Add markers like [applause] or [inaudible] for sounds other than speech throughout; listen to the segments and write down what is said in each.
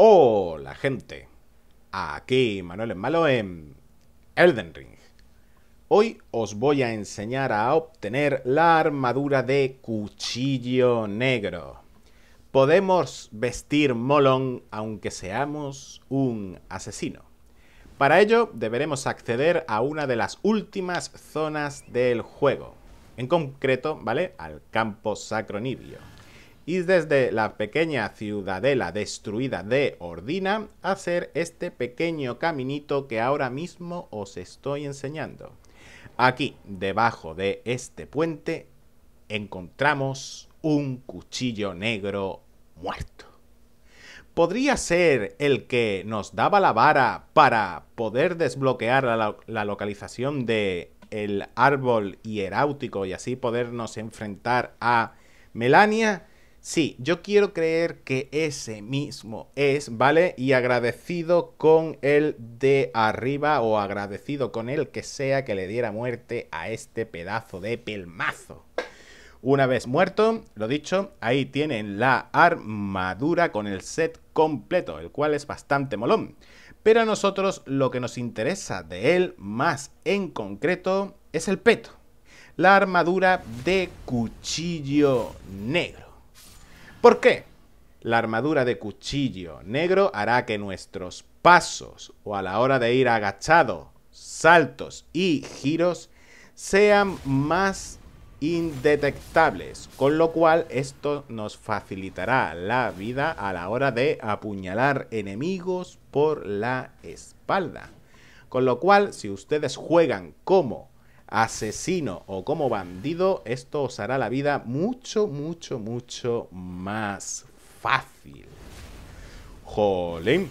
Hola gente, aquí Manuel Malo en Elden Ring. Hoy os voy a enseñar a obtener la armadura de cuchillo negro. Podemos vestir Molon aunque seamos un asesino. Para ello deberemos acceder a una de las últimas zonas del juego. En concreto, ¿vale? Al campo Sacro sacronibio y desde la pequeña ciudadela destruida de Ordina hacer este pequeño caminito que ahora mismo os estoy enseñando. Aquí, debajo de este puente, encontramos un cuchillo negro muerto. ¿Podría ser el que nos daba la vara para poder desbloquear la, localización de el árbol hieráutico y así podernos enfrentar a Melania? Sí, yo quiero creer que ese mismo es, ¿vale? Y agradecido con el de arriba o agradecido con el que sea que le diera muerte a este pedazo de pelmazo. Una vez muerto, lo dicho, ahí tienen la armadura con el set completo, el cual es bastante molón. Pero a nosotros lo que nos interesa de él más en concreto es el peto. La armadura de cuchillo negro. ¿Por qué? La armadura de cuchillo negro hará que nuestros pasos o a la hora de ir agachado, saltos y giros sean más indetectables, con lo cual esto nos facilitará la vida a la hora de apuñalar enemigos por la espalda. Con lo cual, si ustedes juegan como asesino o como bandido, esto os hará la vida mucho, mucho, mucho más fácil. Jolín.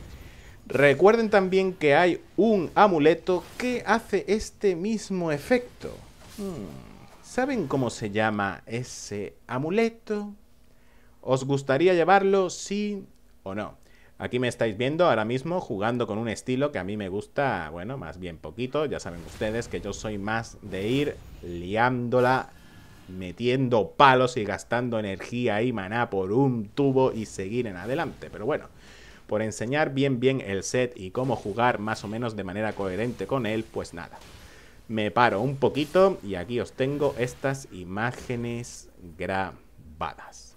Recuerden también que hay un amuleto que hace este mismo efecto. Hmm. ¿Saben cómo se llama ese amuleto? ¿Os gustaría llevarlo, sí o no? Aquí me estáis viendo ahora mismo jugando con un estilo que a mí me gusta, bueno, más bien poquito. Ya saben ustedes que yo soy más de ir liándola, metiendo palos y gastando energía y maná por un tubo y seguir en adelante. Pero bueno, por enseñar bien bien el set y cómo jugar más o menos de manera coherente con él, pues nada. Me paro un poquito y aquí os tengo estas imágenes grabadas.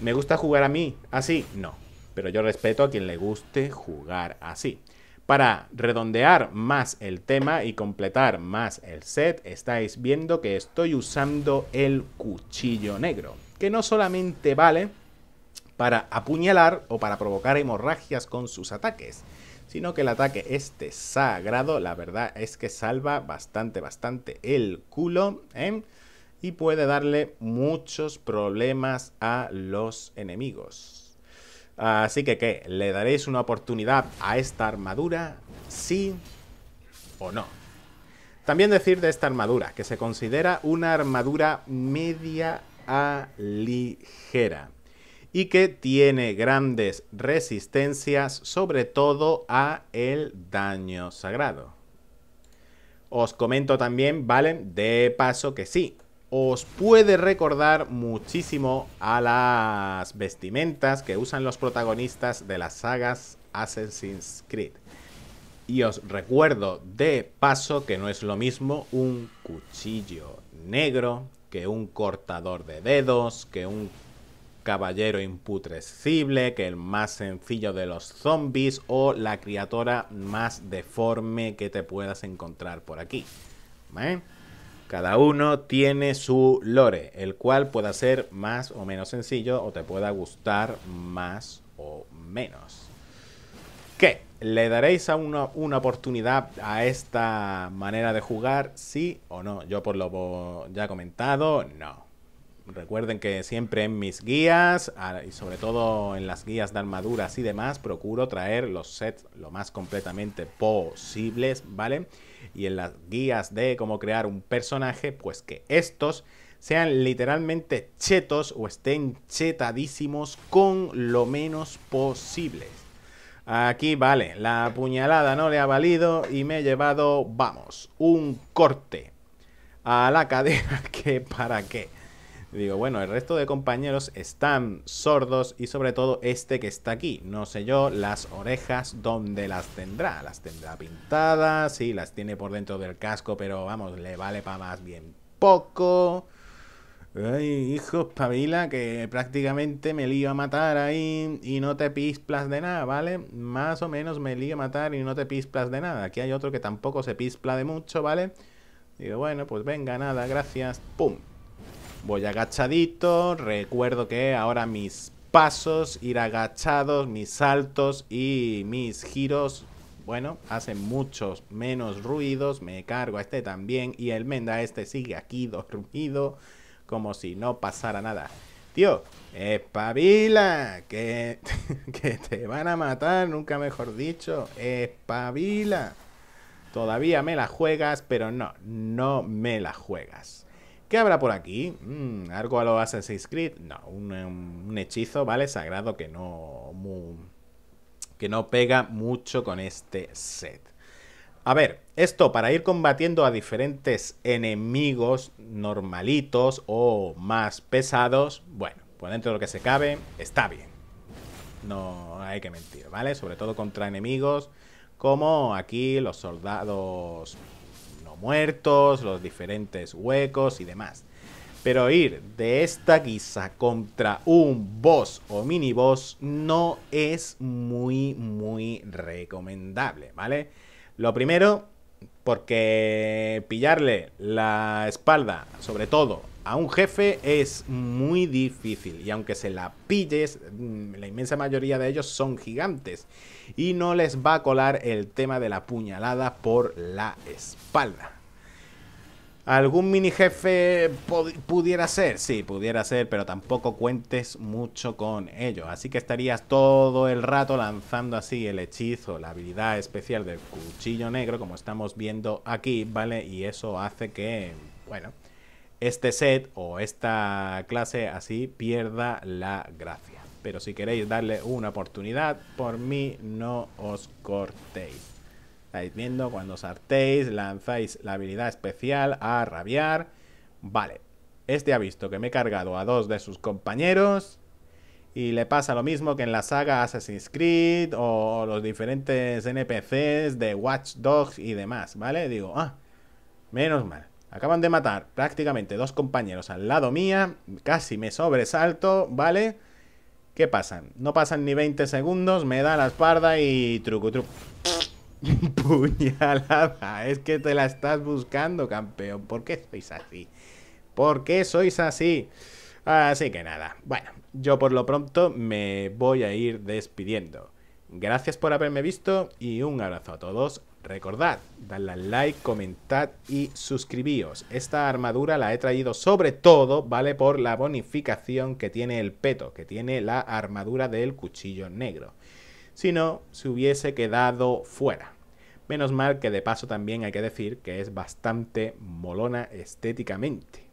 ¿Me gusta jugar a mí así? ¿Ah, no pero yo respeto a quien le guste jugar así. Para redondear más el tema y completar más el set, estáis viendo que estoy usando el cuchillo negro, que no solamente vale para apuñalar o para provocar hemorragias con sus ataques, sino que el ataque este sagrado, la verdad es que salva bastante, bastante el culo, ¿eh? Y puede darle muchos problemas a los enemigos. Así que, ¿qué? ¿Le daréis una oportunidad a esta armadura? ¿Sí o no? También decir de esta armadura, que se considera una armadura media a ligera y que tiene grandes resistencias sobre todo a el daño sagrado. Os comento también, ¿vale? De paso que sí, os puede recordar muchísimo a las vestimentas que usan los protagonistas de las sagas Assassin's Creed. Y os recuerdo de paso que no es lo mismo un cuchillo negro que un cortador de dedos, que un caballero imputrescible, que el más sencillo de los zombies o la criatura más deforme que te puedas encontrar por aquí. ¿vale? ¿eh? Cada uno tiene su lore, el cual pueda ser más o menos sencillo o te pueda gustar más o menos. ¿Qué? ¿Le daréis a una oportunidad a esta manera de jugar? ¿Sí o no? Yo por lo ya comentado, no. Recuerden que siempre en mis guías, ah, y sobre todo en las guías de armaduras y demás, procuro traer los sets lo más completamente posibles, ¿vale? Y en las guías de cómo crear un personaje, pues que estos sean literalmente chetos o estén chetadísimos con lo menos posible. Aquí vale, la puñalada no le ha valido y me he llevado, vamos, un corte a la cadena. [laughs] que para qué. Digo, bueno, el resto de compañeros están sordos y sobre todo este que está aquí. No sé yo las orejas dónde las tendrá. Las tendrá pintadas, sí, las tiene por dentro del casco, pero vamos, le vale para más bien poco. Ay, hijo, pavila, que prácticamente me lío a matar ahí y no te pisplas de nada, ¿vale? Más o menos me lío a matar y no te pisplas de nada. Aquí hay otro que tampoco se pispla de mucho, ¿vale? Digo, bueno, pues venga, nada, gracias, ¡pum! Voy agachadito, recuerdo que ahora mis pasos, ir agachados, mis saltos y mis giros, bueno, hacen muchos menos ruidos. Me cargo a este también y el menda este sigue aquí [laughs] dormido como si no pasara nada. Tío, espabila, que, [laughs] que te van a matar, nunca mejor dicho, espabila. Todavía me la juegas, pero no, no me la juegas. ¿Qué habrá por aquí? Mm, ¿Algo a lo Assassin's Creed? No, un, hechizo, ¿vale? Sagrado que no... que no pega mucho con este set. A ver, esto para ir combatiendo a diferentes enemigos normalitos o más pesados, bueno, pues dentro de lo que se cabe, está bien. No hay que mentir, ¿vale? Sobre todo contra enemigos como aquí los soldados muertos, los diferentes huecos y demás. Pero ir de esta guisa contra un boss o mini boss no es muy, muy recomendable, ¿vale? Lo primero, porque pillarle la espalda, sobre todo a un jefe es muy difícil y aunque se la pilles, mm, la inmensa mayoría de ellos son gigantes y no les va a colar el tema de la puñalada por la espalda. ¿Algún mini jefe pudiera ser? Sí, pudiera ser, pero tampoco cuentes mucho con ello. Así que estarías todo el rato lanzando así el hechizo, la habilidad especial del cuchillo negro, como estamos viendo aquí, ¿vale? Y eso hace que, bueno, este set o esta clase así pierda la gracia. Pero si queréis darle una oportunidad, por mí no os cortéis. Estáis viendo cuando sartéis, lanzáis la habilidad especial a rabiar. Vale, este ha visto que me he cargado a dos de sus compañeros. Y le pasa lo mismo que en la saga Assassin's Creed o los diferentes NPCs de Watch Dogs y demás, ¿vale? Digo, ah, menos mal. Acaban de matar prácticamente dos compañeros al lado mía. Casi me sobresalto, ¿vale? ¿Qué pasan? No pasan ni 20 segundos, me da la espalda y truco, truco. [laughs] Puñalada, es que te la estás buscando, campeón. ¿Por qué sois así? ¿Por qué sois así? Así que nada, bueno, yo por lo pronto me voy a ir despidiendo. Gracias por haberme visto y un abrazo a todos. Recordad, dadle al like, comentad y suscribíos. Esta armadura la he traído sobre todo, ¿vale? Por la bonificación que tiene el peto, que tiene la armadura del cuchillo negro. Si no, se hubiese quedado fuera. Menos mal que de paso también hay que decir que es bastante molona estéticamente.